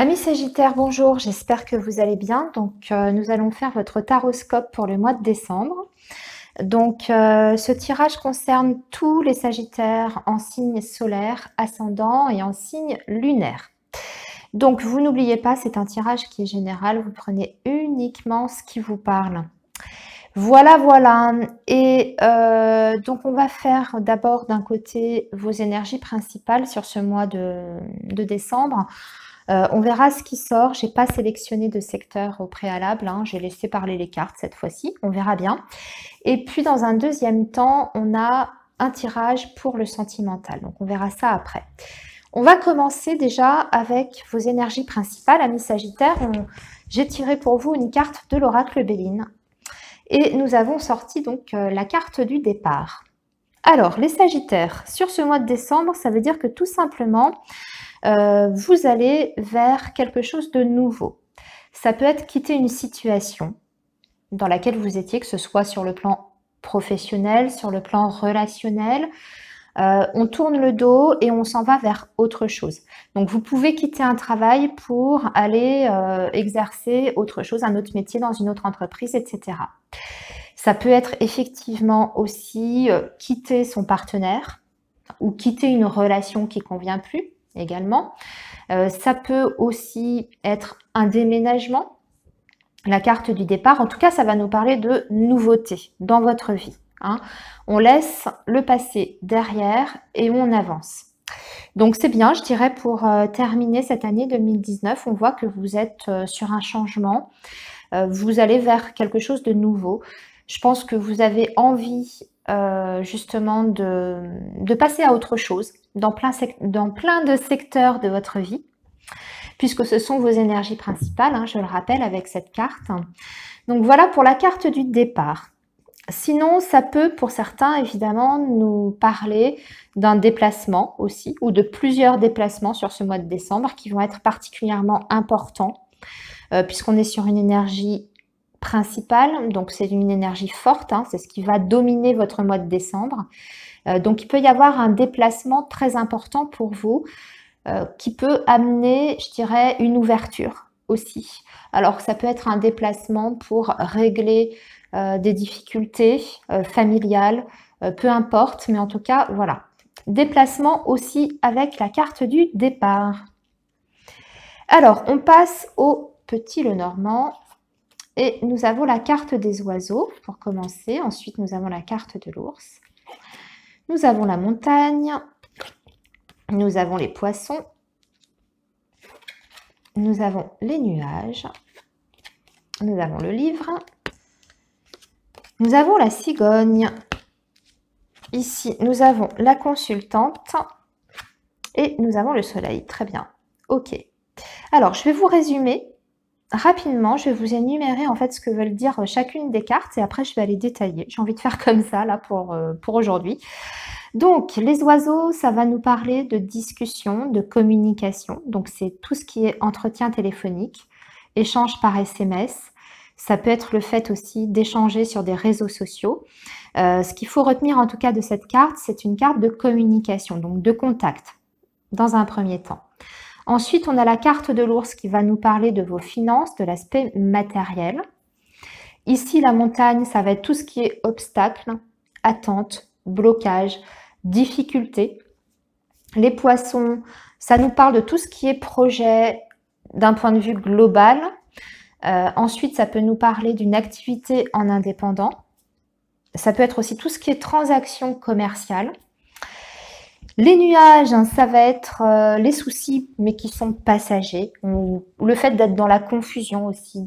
Amis Sagittaires, bonjour, j'espère que vous allez bien. Donc euh, nous allons faire votre taroscope pour le mois de décembre. Donc euh, ce tirage concerne tous les Sagittaires en signe solaire, ascendant et en signe lunaire. Donc vous n'oubliez pas, c'est un tirage qui est général, vous prenez uniquement ce qui vous parle. Voilà, voilà. Et euh, donc on va faire d'abord d'un côté vos énergies principales sur ce mois de décembre. Euh, on verra ce qui sort. J'ai pas sélectionné de secteur au préalable. Hein. J'ai laissé parler les cartes cette fois-ci. On verra bien. Et puis dans un deuxième temps, on a un tirage pour le sentimental. Donc on verra ça après. On va commencer déjà avec vos énergies principales. Amis Sagittaire, j'ai tiré pour vous une carte de l'oracle Béline. Et nous avons sorti donc euh, la carte du départ. Alors, les Sagittaires, sur ce mois de décembre, ça veut dire que tout simplement, euh, vous allez vers quelque chose de nouveau. Ça peut être quitter une situation dans laquelle vous étiez, que ce soit sur le plan professionnel, sur le plan relationnel. Euh, on tourne le dos et on s'en va vers autre chose. Donc vous pouvez quitter un travail pour aller euh, exercer autre chose, un autre métier dans une autre entreprise, etc. Ça peut être effectivement aussi quitter son partenaire ou quitter une relation qui convient plus également. Euh, ça peut aussi être un déménagement, la carte du départ. En tout cas, ça va nous parler de nouveautés dans votre vie. Hein. On laisse le passé derrière et on avance. Donc c'est bien, je dirais, pour euh, terminer cette année 2019, on voit que vous êtes euh, sur un changement, vous allez vers quelque chose de nouveau. Je pense que vous avez envie euh, justement de, passer à autre chose dans plein, dans plein de secteurs de votre vie, puisque ce sont vos énergies principales, hein, je le rappelle, avec cette carte. Donc voilà pour la carte du départ. Sinon, ça peut pour certains évidemment nous parler d'un déplacement aussi, ou de plusieurs déplacements sur ce mois de décembre qui vont être particulièrement importants, euh, puisqu'on est sur une énergie principal donc c'est une énergie forte, hein, c'est ce qui va dominer votre mois de décembre. Euh, donc il peut y avoir un déplacement très important pour vous euh, qui peut amener, je dirais, une ouverture aussi. Alors ça peut être un déplacement pour régler euh, des difficultés familiales, peu importe, mais en tout cas, voilà. Déplacement aussi avec la carte du départ. Alors, on passe au petit Lenormand. Et nous avons la carte des oiseaux pour commencer. Ensuite, nous avons la carte de l'ours. Nous avons la montagne. Nous avons les poissons. Nous avons les nuages. Nous avons le livre. Nous avons la cigogne. Ici, nous avons la consultante. Et nous avons le soleil. Très bien. OK. Alors, je vais vous résumer rapidement, je vais vous énumérer en fait ce que veulent dire euh, chacune des cartes et après je vais aller détailler. J'ai envie de faire comme ça là euh, pour, aujourd'hui. Donc, les oiseaux, ça va nous parler de discussion, de communication. Donc, c'est tout ce qui est entretien téléphonique, échange par SMS. Ça peut être le fait aussi d'échanger sur des réseaux sociaux. Euh, ce qu'il faut retenir en tout cas de cette carte, c'est une carte de communication, donc de contact, dans un premier temps. Ensuite, on a la carte de l'ours qui va nous parler de vos finances, de l'aspect matériel. Ici, la montagne, ça va être tout ce qui est obstacle, attente, blocage, difficulté. Les poissons, ça nous parle de tout ce qui est projet d'un point de vue global. Euh, ensuite, ça peut nous parler d'une activité en indépendant. Ça peut être aussi tout ce qui est transaction commerciale. Les nuages, hein, ça va être euh, les soucis, mais qui sont passagers, ou, le fait d'être dans la confusion aussi, mm,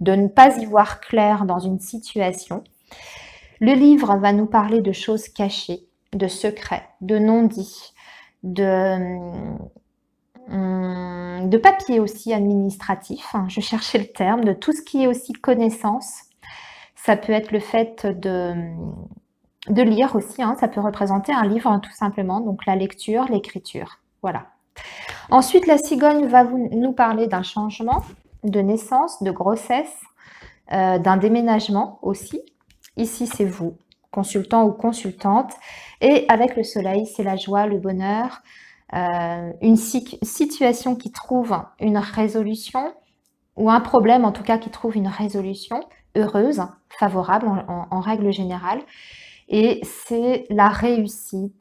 de, ne pas y voir clair dans une situation. Le livre va nous parler de choses cachées, de secrets, de non-dits, de, mm, de papier aussi administratifs, hein. je cherchais le terme, de tout ce qui est aussi connaissance. Ça peut être le fait de, de lire aussi, hein. ça peut représenter un livre hein, tout simplement, donc la lecture, l'écriture. Voilà. Ensuite, la cigogne va vous, nous parler d'un changement, de naissance, de grossesse, euh, d'un déménagement aussi. Ici, c'est vous, consultant ou consultante. Et avec le soleil, c'est la joie, le bonheur, euh, une situation qui trouve une résolution, ou un problème en tout cas qui trouve une résolution heureuse, favorable en règle générale et c'est la réussite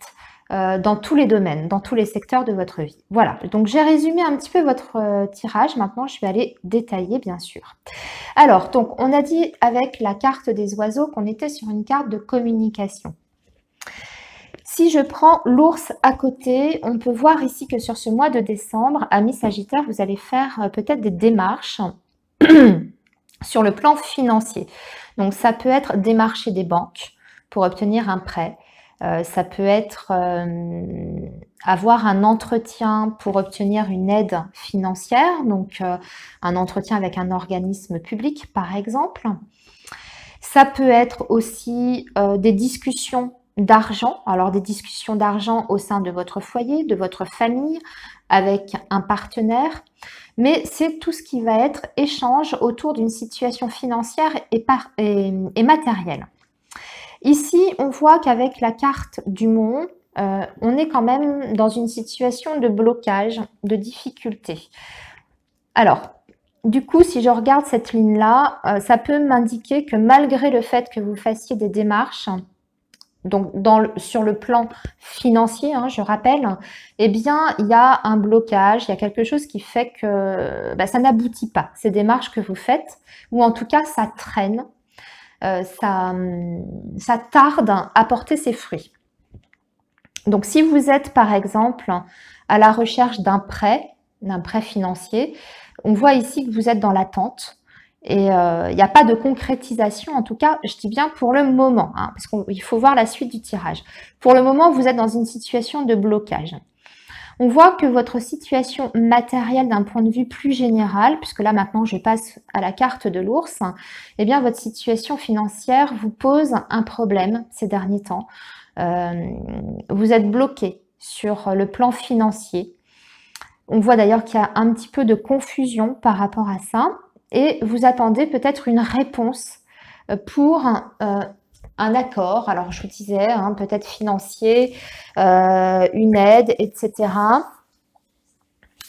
euh, dans tous les domaines, dans tous les secteurs de votre vie. Voilà, donc j'ai résumé un petit peu votre euh, tirage, maintenant je vais aller détailler bien sûr. Alors, donc on a dit avec la carte des oiseaux qu'on était sur une carte de communication. Si je prends l'ours à côté, on peut voir ici que sur ce mois de décembre, amis Sagittaire, vous allez faire euh, peut-être des démarches sur le plan financier. Donc ça peut être démarcher des banques, pour obtenir un prêt. Euh, ça peut être euh, avoir un entretien pour obtenir une aide financière, donc euh, un entretien avec un organisme public par exemple. Ça peut être aussi des discussions d'argent, alors des discussions d'argent au sein de votre foyer, de votre famille, avec un partenaire, mais c'est tout ce qui va être échange autour d'une situation financière et matérielle. Ici, on voit qu'avec la carte du mont, euh, on est quand même dans une situation de blocage, de difficulté. Alors, du coup, si je regarde cette ligne-là, euh, ça peut m'indiquer que malgré le fait que vous fassiez des démarches, donc sur le plan financier, hein, je rappelle, eh bien, il y a un blocage, il y a quelque chose qui fait que bah, ça n'aboutit pas, ces démarches que vous faites, ou en tout cas, ça traîne, euh, ça, tarde à porter ses fruits. Donc si vous êtes par exemple à la recherche d'un prêt, d'un prêt financier, on voit ici que vous êtes dans l'attente. Et euh, il n'y a pas de concrétisation, en tout cas, je dis bien pour le moment, hein, parce qu'il faut voir la suite du tirage. Pour le moment, vous êtes dans une situation de blocage. On voit que votre situation matérielle d'un point de vue plus général, puisque là maintenant je passe à la carte de l'ours, eh bien votre situation financière vous pose un problème ces derniers temps. Euh, vous êtes bloqué sur le plan financier. On voit d'ailleurs qu'il y a un petit peu de confusion par rapport à ça et vous attendez peut-être une réponse pour euh, un accord, alors je vous disais, hein, peut-être financier, euh, une aide, etc.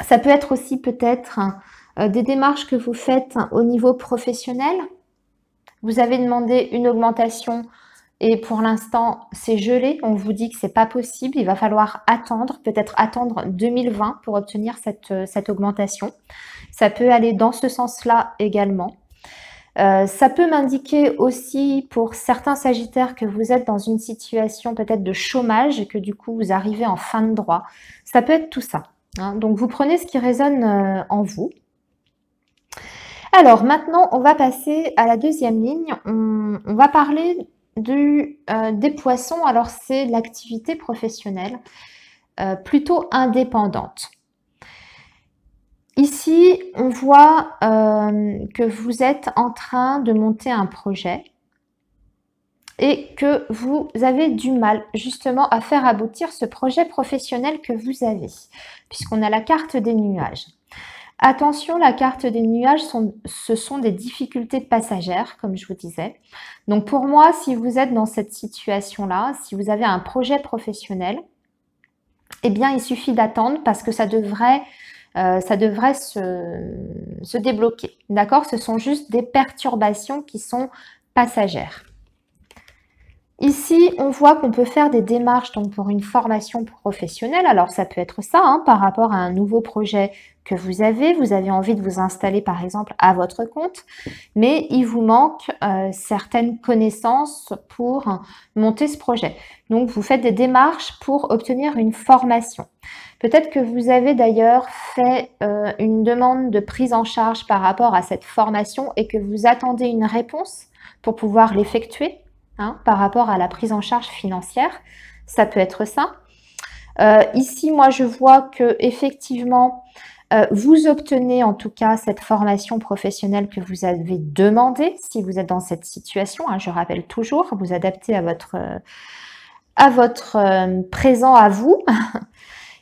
Ça peut être aussi peut-être euh, des démarches que vous faites au niveau professionnel. Vous avez demandé une augmentation et pour l'instant, c'est gelé. On vous dit que c'est pas possible. Il va falloir attendre, peut-être attendre 2020 pour obtenir cette, euh, cette augmentation. Ça peut aller dans ce sens-là également. Euh, ça peut m'indiquer aussi pour certains Sagittaires que vous êtes dans une situation peut-être de chômage et que du coup vous arrivez en fin de droit. Ça peut être tout ça. Hein. Donc vous prenez ce qui résonne euh, en vous. Alors maintenant, on va passer à la deuxième ligne. On, va parler du, euh, des poissons. Alors c'est l'activité professionnelle plutôt indépendante. Ici, on voit euh, que vous êtes en train de monter un projet et que vous avez du mal justement à faire aboutir ce projet professionnel que vous avez, puisqu'on a la carte des nuages. Attention, la carte des nuages, sont, ce sont des difficultés passagères, comme je vous disais. Donc pour moi, si vous êtes dans cette situation-là, si vous avez un projet professionnel, eh bien il suffit d'attendre parce que ça devrait euh, ça devrait se, se débloquer. D'accord Ce sont juste des perturbations qui sont passagères. Ici, on voit qu'on peut faire des démarches donc pour une formation professionnelle. Alors, ça peut être ça, hein, par rapport à un nouveau projet que vous avez. Vous avez envie de vous installer, par exemple, à votre compte, mais il vous manque euh, certaines connaissances pour monter ce projet. Donc, vous faites des démarches pour obtenir une formation. Peut-être que vous avez d'ailleurs fait euh, une demande de prise en charge par rapport à cette formation et que vous attendez une réponse pour pouvoir l'effectuer. Hein, par rapport à la prise en charge financière. Ça peut être ça. Euh, ici, moi, je vois que effectivement, euh, vous obtenez en tout cas cette formation professionnelle que vous avez demandée si vous êtes dans cette situation. Hein, je rappelle toujours, vous adaptez à votre, à votre euh, présent à vous.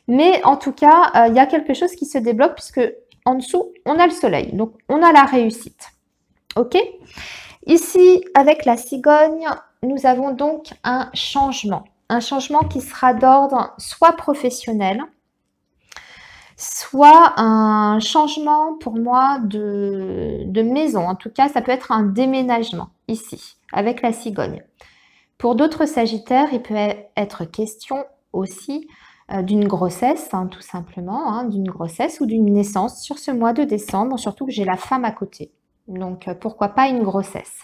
Mais en tout cas, il y a quelque chose qui se débloque puisque en dessous, on a le soleil. Donc, on a la réussite. OK Ici, avec la cigogne, nous avons donc un changement, un changement qui sera d'ordre soit professionnel, soit un changement pour moi de, maison. En tout cas, ça peut être un déménagement ici, avec la cigogne. Pour d'autres sagittaires, il peut être question aussi euh, d'une grossesse, hein, tout simplement, hein, d'une grossesse ou d'une naissance sur ce mois de décembre, surtout que j'ai la femme à côté. Donc, euh, pourquoi pas une grossesse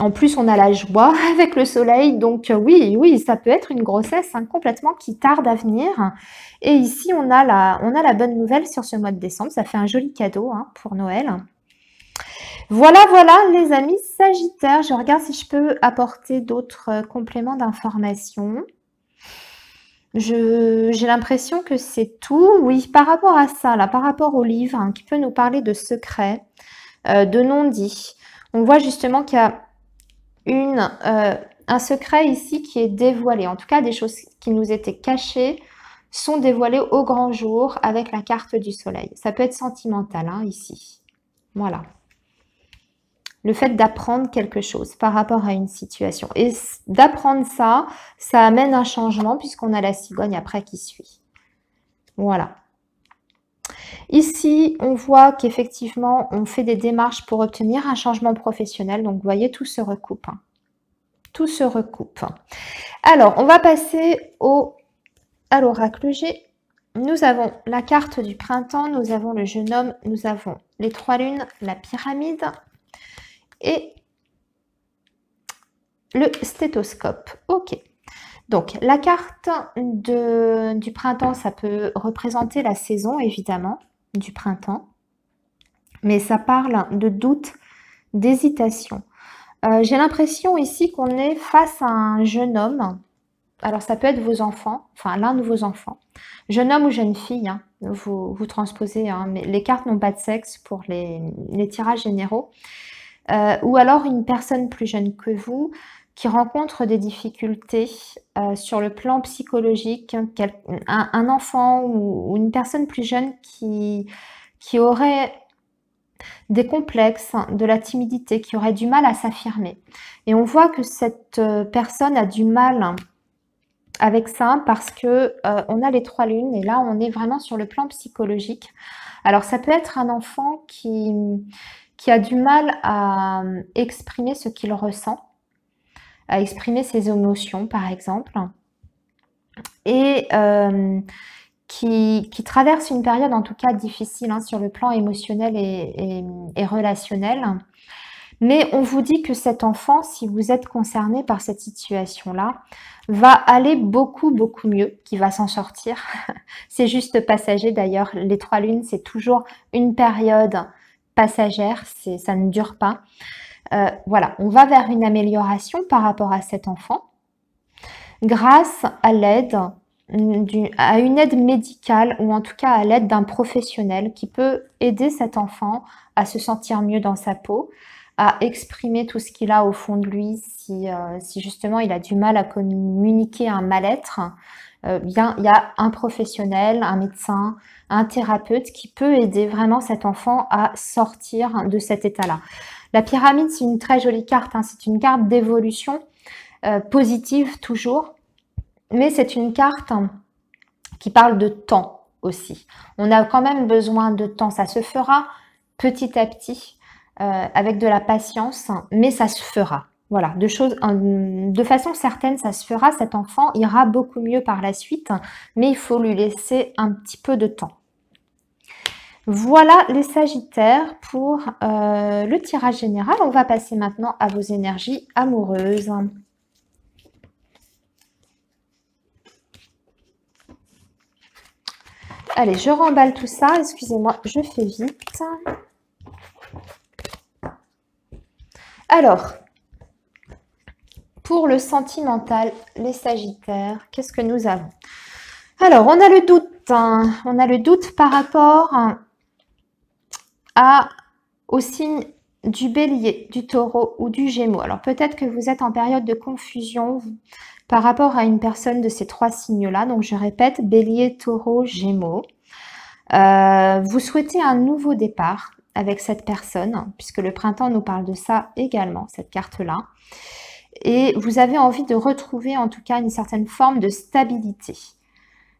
en plus, on a la joie avec le soleil, donc euh, oui, oui, ça peut être une grossesse hein, complètement qui tarde à venir. Et ici, on a, la, on a la bonne nouvelle sur ce mois de décembre, ça fait un joli cadeau hein, pour Noël. Voilà, voilà les amis Sagittaire, je regarde si je peux apporter d'autres euh, compléments d'information. J'ai l'impression que c'est tout. Oui, par rapport à ça, là, par rapport au livre hein, qui peut nous parler de secrets, euh, de non-dits, on voit justement qu'il y a euh, un secret ici qui est dévoilé. En tout cas, des choses qui nous étaient cachées sont dévoilées au grand jour avec la carte du soleil. Ça peut être sentimental hein, ici. Voilà. Le fait d'apprendre quelque chose par rapport à une situation. Et d'apprendre ça, ça amène un changement puisqu'on a la cigogne après qui suit. Voilà. Ici, on voit qu'effectivement, on fait des démarches pour obtenir un changement professionnel. Donc, vous voyez, tout se recoupe. Tout se recoupe. Alors, on va passer au, à l'oracle G. Nous avons la carte du printemps, nous avons le jeune homme, nous avons les trois lunes, la pyramide et le stéthoscope. Ok. Donc, la carte du printemps, ça peut représenter la saison, évidemment, du printemps. Mais ça parle de doute, d'hésitation. Euh, j'ai l'impression ici qu'on est face à un jeune homme. Alors, ça peut être vos enfants, enfin l'un de vos enfants. Jeune homme ou jeune fille, hein, vous, vous, transposez. Hein, mais les cartes n'ont pas de sexe pour les, tirages généraux. Euh, ou alors une personne plus jeune que vous qui rencontre des difficultés euh, sur le plan psychologique, hein, un, enfant ou, une personne plus jeune qui, qui aurait des complexes, hein, de la timidité, qui aurait du mal à s'affirmer. Et on voit que cette euh, personne a du mal avec ça parce que euh, on a les trois lunes et là on est vraiment sur le plan psychologique. Alors ça peut être un enfant qui, qui a du mal à exprimer ce qu'il ressent à exprimer ses émotions, par exemple, et euh, qui, traverse une période en tout cas difficile hein, sur le plan émotionnel et, relationnel. Mais on vous dit que cet enfant, si vous êtes concerné par cette situation-là, va aller beaucoup, beaucoup mieux, qui va s'en sortir. c'est juste passager d'ailleurs. Les trois lunes, c'est toujours une période passagère, ça ne dure pas. Euh, voilà, on va vers une amélioration par rapport à cet enfant grâce à l'aide à une aide médicale ou en tout cas à l'aide d'un professionnel qui peut aider cet enfant à se sentir mieux dans sa peau, à exprimer tout ce qu'il a au fond de lui si, euh, justement il a du mal à communiquer un mal-être. Euh, il y a un professionnel, un médecin, un thérapeute qui peut aider vraiment cet enfant à sortir de cet état-là. La pyramide, c'est une très jolie carte, hein. c'est une carte d'évolution, euh, positive toujours, mais c'est une carte qui parle de temps aussi. On a quand même besoin de temps, ça se fera petit à petit, euh, avec de la patience, hein. mais ça se fera. Voilà, de façon certaine, ça se fera. Cet enfant ira beaucoup mieux par la suite, hein. mais il faut lui laisser un petit peu de temps. Voilà les Sagittaires pour euh, le tirage général. On va passer maintenant à vos énergies amoureuses. Allez, je remballe tout ça. Excusez-moi, je fais vite. Alors, pour le sentimental, les Sagittaires, qu'est-ce que nous avons Alors, on a le doute. Hein. on a le doute par rapport au signe du bélier, du taureau ou du gémeaux. Alors peut-être que vous êtes en période de confusion par rapport à une personne de ces trois signes-là. Donc je répète, bélier, taureau, gémeaux. Euh, vous souhaitez un nouveau départ avec cette personne, puisque le printemps nous parle de ça également, cette carte-là. Et vous avez envie de retrouver en tout cas une certaine forme de stabilité.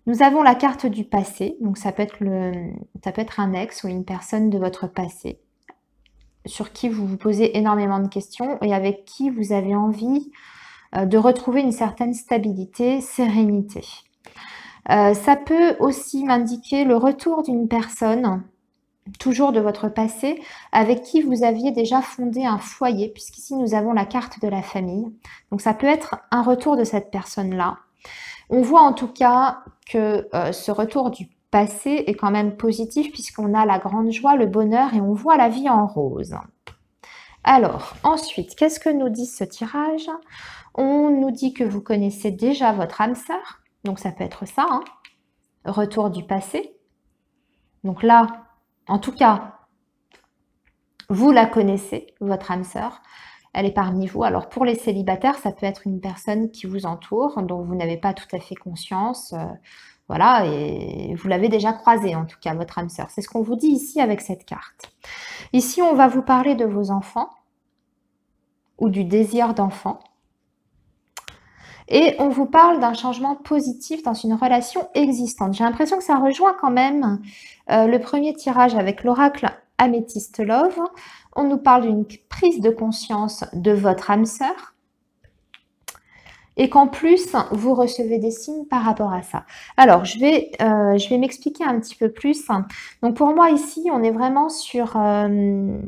Nous avons la carte du passé, donc ça peut être, un ex ou une personne de votre passé sur qui vous vous posez énormément de questions et avec qui vous avez envie euh, de retrouver une certaine stabilité, sérénité. Euh, ça peut aussi m'indiquer le retour d'une personne, toujours de votre passé, avec qui vous aviez déjà fondé un foyer, puisqu'ici nous avons la carte de la famille. Donc ça peut être un retour de cette personne-là. On voit en tout cas que euh, ce retour du passé est quand même positif puisqu'on a la grande joie, le bonheur et on voit la vie en rose. Alors, ensuite, qu'est-ce que nous dit ce tirage On nous dit que vous connaissez déjà votre âme sœur, donc ça peut être ça, hein. retour du passé. Donc là, en tout cas, vous la connaissez, votre âme sœur elle est parmi vous. Alors pour les célibataires, ça peut être une personne qui vous entoure, dont vous n'avez pas tout à fait conscience. Euh, voilà, et vous l'avez déjà croisée en tout cas, votre âme sœur. C'est ce qu'on vous dit ici avec cette carte. Ici, on va vous parler de vos enfants ou du désir d'enfant. Et on vous parle d'un changement positif dans une relation existante. J'ai l'impression que ça rejoint quand même euh, le premier tirage avec l'oracle Améthyste Love. On nous parle d'une prise de conscience de votre âme sœur. Et qu'en plus, vous recevez des signes par rapport à ça. Alors, je vais, euh, vais m'expliquer un petit peu plus. Donc, pour moi, ici, on est vraiment sur, euh,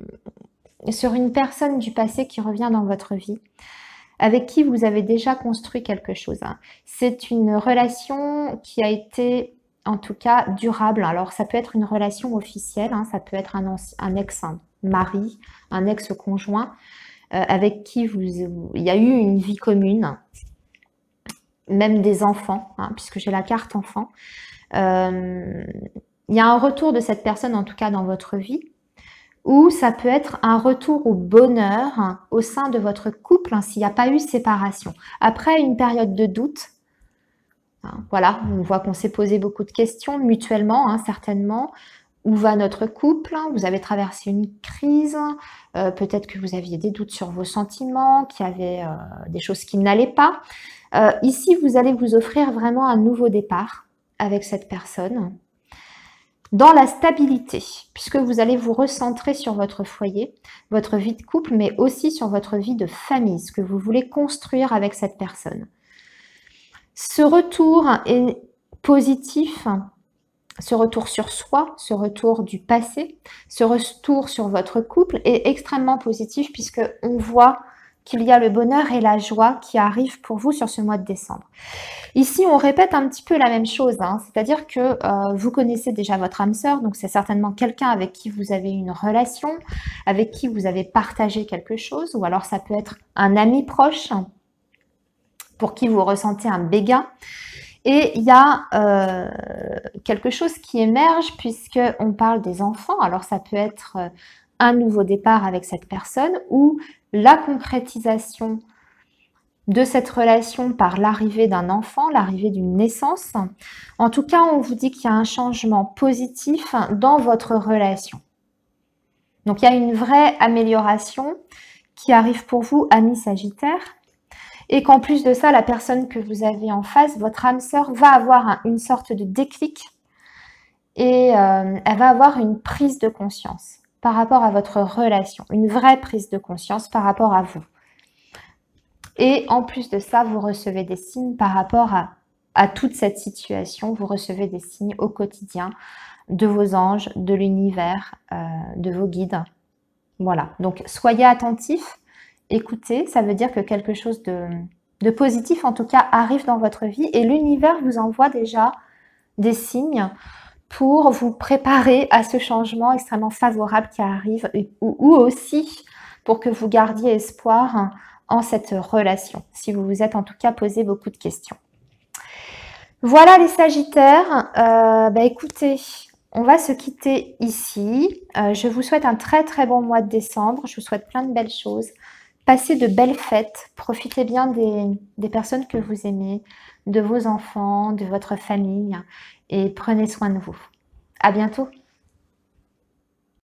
sur une personne du passé qui revient dans votre vie avec qui vous avez déjà construit quelque chose. C'est une relation qui a été en tout cas durable. Alors ça peut être une relation officielle, hein. ça peut être un, ex-mari, un ex-conjoint euh, avec qui vous, il y a eu une vie commune, même des enfants, hein, puisque j'ai la carte enfant. Euh, il y a un retour de cette personne en tout cas dans votre vie, ou ça peut être un retour au bonheur hein, au sein de votre couple s'il n'y a pas eu séparation. Après une période de doute, voilà, on voit qu'on s'est posé beaucoup de questions mutuellement, hein, certainement. Où va notre couple Vous avez traversé une crise, euh, peut-être que vous aviez des doutes sur vos sentiments, qu'il y avait euh, des choses qui n'allaient pas. Euh, ici, vous allez vous offrir vraiment un nouveau départ avec cette personne, dans la stabilité, puisque vous allez vous recentrer sur votre foyer, votre vie de couple, mais aussi sur votre vie de famille, ce que vous voulez construire avec cette personne. Ce retour est positif, ce retour sur soi, ce retour du passé, ce retour sur votre couple est extrêmement positif puisque on voit qu'il y a le bonheur et la joie qui arrivent pour vous sur ce mois de décembre. Ici, on répète un petit peu la même chose, hein. c'est-à-dire que euh, vous connaissez déjà votre âme sœur, donc c'est certainement quelqu'un avec qui vous avez une relation, avec qui vous avez partagé quelque chose, ou alors ça peut être un ami proche, pour qui vous ressentez un béga. Et il y a euh, quelque chose qui émerge puisque on parle des enfants. Alors ça peut être euh, un nouveau départ avec cette personne ou la concrétisation de cette relation par l'arrivée d'un enfant, l'arrivée d'une naissance. En tout cas, on vous dit qu'il y a un changement positif dans votre relation. Donc il y a une vraie amélioration qui arrive pour vous, ami Sagittaire et qu'en plus de ça, la personne que vous avez en face, votre âme sœur, va avoir une sorte de déclic et euh, elle va avoir une prise de conscience par rapport à votre relation, une vraie prise de conscience par rapport à vous. Et en plus de ça, vous recevez des signes par rapport à, toute cette situation, vous recevez des signes au quotidien de vos anges, de l'univers, euh, de vos guides. Voilà, donc soyez attentifs Écoutez, ça veut dire que quelque chose de, positif, en tout cas, arrive dans votre vie et l'univers vous envoie déjà des signes pour vous préparer à ce changement extrêmement favorable qui arrive ou, aussi pour que vous gardiez espoir en cette relation, si vous vous êtes en tout cas posé beaucoup de questions. Voilà les Sagittaires, euh, bah, écoutez, on va se quitter ici. Euh, je vous souhaite un très très bon mois de décembre, je vous souhaite plein de belles choses. Passez de belles fêtes, profitez bien des, personnes que vous aimez, de vos enfants, de votre famille hein, et prenez soin de vous. À bientôt!